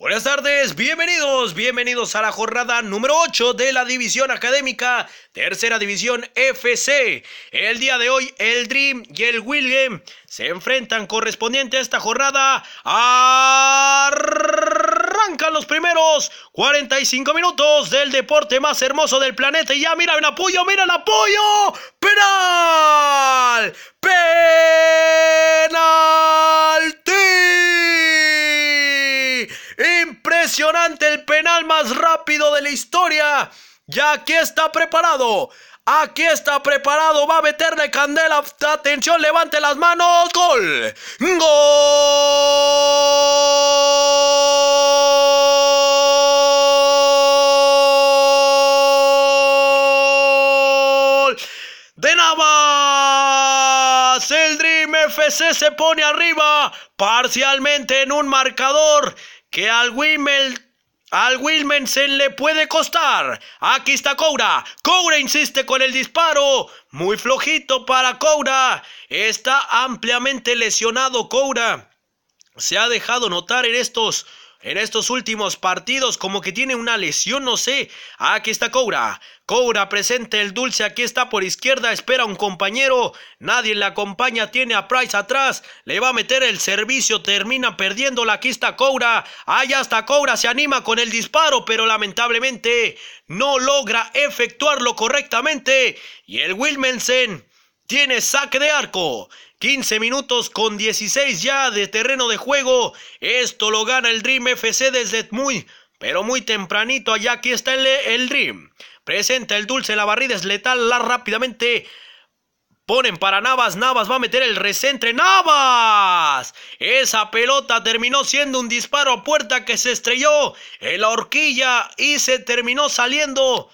Buenas tardes, bienvenidos, bienvenidos a la jornada número 8 de la División Académica, Tercera División FC. El día de hoy el Dream y el William se enfrentan correspondiente a esta jornada. Arrancan los primeros 45 minutos del deporte más hermoso del planeta. Y ya mira el apoyo, mira el apoyo. Penal. Penal. el penal más rápido de la historia. Ya aquí está preparado. Aquí está preparado, va a meterle candela. Atención, levante las manos. Gol. Gol. De Navas. El Dream FC se pone arriba parcialmente en un marcador que al al Wilmensen le puede costar. Aquí está Koura. Koura insiste con el disparo. Muy flojito para Koura. Está ampliamente lesionado Koura. Se ha dejado notar en estos en estos últimos partidos, como que tiene una lesión, no sé. Ah, aquí está Coura. Coura presente el dulce, aquí está por izquierda, espera un compañero, nadie le acompaña, tiene a Price atrás, le va a meter el servicio, termina perdiéndola, aquí está Coura, allá ah, está Coura, se anima con el disparo, pero lamentablemente no logra efectuarlo correctamente. Y el Wilmensen tiene saque de arco. 15 minutos con 16 ya de terreno de juego. Esto lo gana el Dream FC desde muy, pero muy tempranito. Allá aquí está el, Dream. Presenta el dulce, la barrida letal, la rápidamente. Ponen para Navas, Navas va a meter el recentre. ¡Navas! Esa pelota terminó siendo un disparo a puerta que se estrelló en la horquilla y se terminó saliendo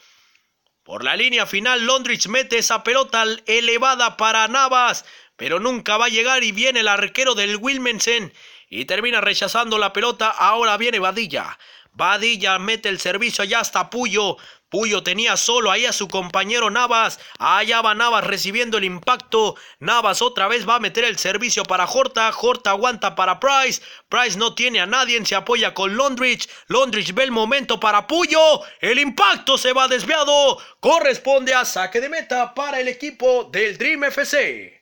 por la línea final, Londrich mete esa pelota elevada para Navas, pero nunca va a llegar y viene el arquero del Wilmensen y termina rechazando la pelota. Ahora viene Vadilla. Vadilla mete el servicio allá hasta Puyo. Puyo tenía solo ahí a su compañero Navas. Allá va Navas recibiendo el impacto. Navas otra vez va a meter el servicio para Jorta. Jorta aguanta para Price. Price no tiene a nadie. Se apoya con Londrich. Londrich ve el momento para Puyo. El impacto se va desviado. Corresponde a saque de meta para el equipo del Dream FC.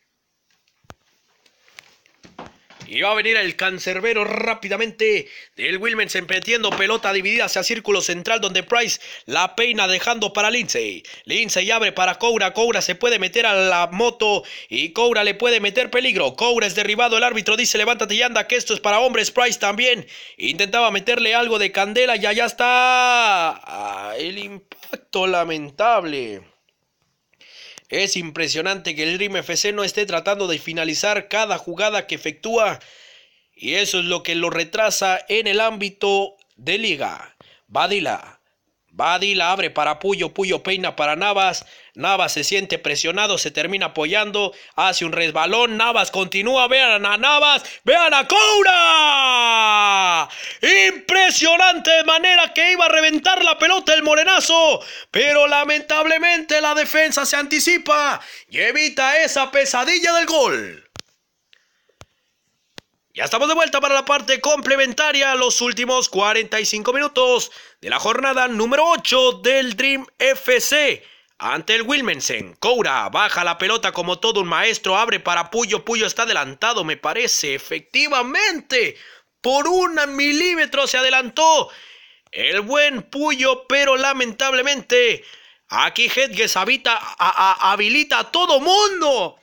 Y va a venir el cancerbero rápidamente del Wilmens emprendiendo pelota dividida hacia círculo central donde Price la peina dejando para Lindsay. Lindsay abre para Coura. Coura se puede meter a la moto y Coura le puede meter peligro. Coura es derribado. El árbitro dice levántate y anda que esto es para hombres. Price también intentaba meterle algo de candela y allá está ah, el impacto lamentable. Es impresionante que el Dream FC no esté tratando de finalizar cada jugada que efectúa y eso es lo que lo retrasa en el ámbito de liga. Badila la abre para Puyo, Puyo peina para Navas, Navas se siente presionado, se termina apoyando, hace un resbalón, Navas continúa, vean a Navas, vean a Coura. Impresionante de manera que iba a reventar la pelota el morenazo, pero lamentablemente la defensa se anticipa y evita esa pesadilla del gol. Ya estamos de vuelta para la parte complementaria, los últimos 45 minutos de la jornada número 8 del Dream FC. Ante el Wilmensen, Coura baja la pelota como todo un maestro, abre para Puyo, Puyo está adelantado, me parece, efectivamente, por un milímetro se adelantó el buen Puyo, pero lamentablemente aquí Hedges habita, habilita a todo mundo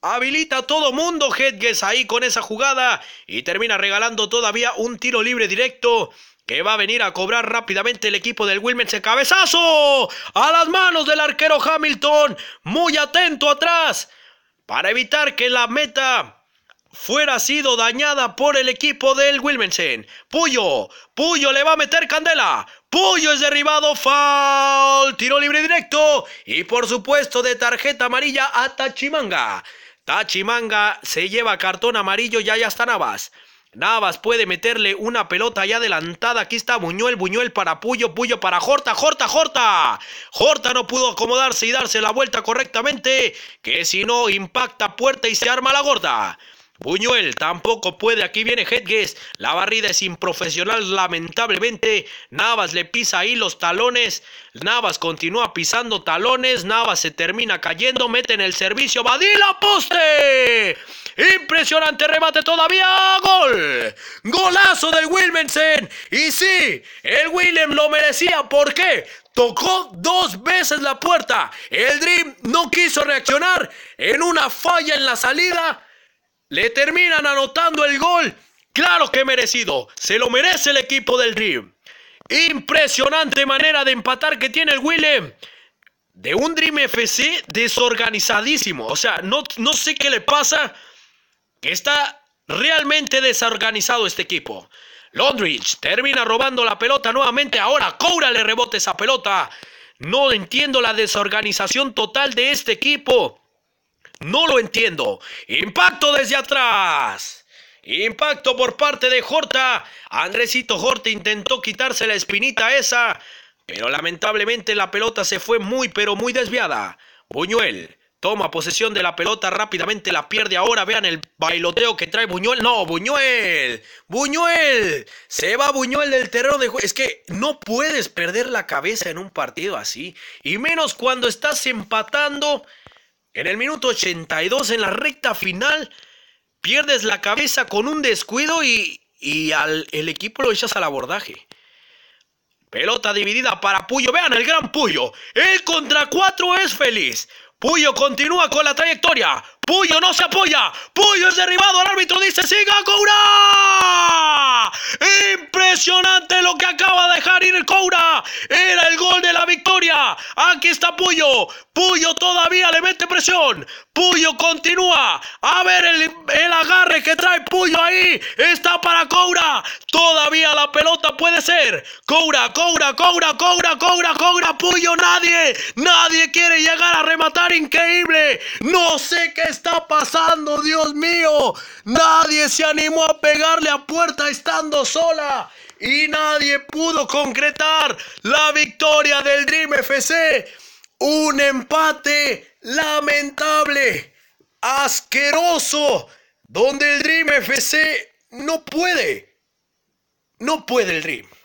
Habilita a todo mundo Hedges ahí con esa jugada y termina regalando todavía un tiro libre directo que va a venir a cobrar rápidamente el equipo del Wilmensen ¡Cabezazo! A las manos del arquero Hamilton. Muy atento atrás para evitar que la meta fuera sido dañada por el equipo del Wilmensen. Puyo, Puyo le va a meter candela. Puyo es derribado, foul, tiro libre directo y por supuesto de tarjeta amarilla a Tachimanga. Tachimanga se lleva cartón amarillo y allá está Navas. Navas puede meterle una pelota ya adelantada. Aquí está Buñuel, Buñuel para Puyo, Puyo para Jorta, Jorta, Jorta. Jorta no pudo acomodarse y darse la vuelta correctamente, que si no impacta puerta y se arma la gorda. Buñuel tampoco puede, aquí viene Hedges, la barrida es improfesional lamentablemente, Navas le pisa ahí los talones, Navas continúa pisando talones, Navas se termina cayendo, mete en el servicio, Badila poste, impresionante remate todavía, gol, golazo del Wilmensen, y sí, el Willem lo merecía, ¿por qué? Tocó dos veces la puerta. El Dream no quiso reaccionar en una falla en la salida le terminan anotando el gol. Claro que merecido. Se lo merece el equipo del Dream. Impresionante manera de empatar que tiene el Willem. De un Dream FC desorganizadísimo. O sea, no, sé qué le pasa. Que está realmente desorganizado este equipo. Londridge termina robando la pelota nuevamente. Ahora Coura le rebota esa pelota. No entiendo la desorganización total de este equipo. No lo entiendo. Impacto desde atrás. Impacto por parte de Jorta... Andresito Jorta intentó quitarse la espinita esa. Pero lamentablemente la pelota se fue muy pero muy desviada. Buñuel toma posesión de la pelota rápidamente, la pierde ahora. Vean el bailoteo que trae Buñuel. No, Buñuel. Buñuel. Se va Buñuel del terreno de juego. Es que no puedes perder la cabeza en un partido así. Y menos cuando estás empatando en el minuto 82, en la recta final, pierdes la cabeza con un descuido y, y al, el equipo lo echas al abordaje. Pelota dividida para Puyo. Vean el gran Puyo. El contra cuatro es feliz. Puyo continúa con la trayectoria. Puyo no se apoya. Puyo es derribado. El árbitro dice: ¡Siga Coura! Impresionante lo que acaba de dejar ir Coura. Era el gol de la victoria. Aquí está Puyo. Puyo todavía le mete presión. Puyo continúa. A ver el, agarre que trae Puyo ahí. Está para Coura. Todavía la pelota puede ser. Coura, Coura, Coura, Coura, Coura, Coura. Puyo, nadie. Nadie quiere llegar a rematar. Increíble. No sé qué está pasando, Dios mío? Nadie se animó a pegarle a puerta estando sola y nadie pudo concretar la victoria del Dream FC. Un empate lamentable, asqueroso, donde el Dream FC no puede. No puede el Dream.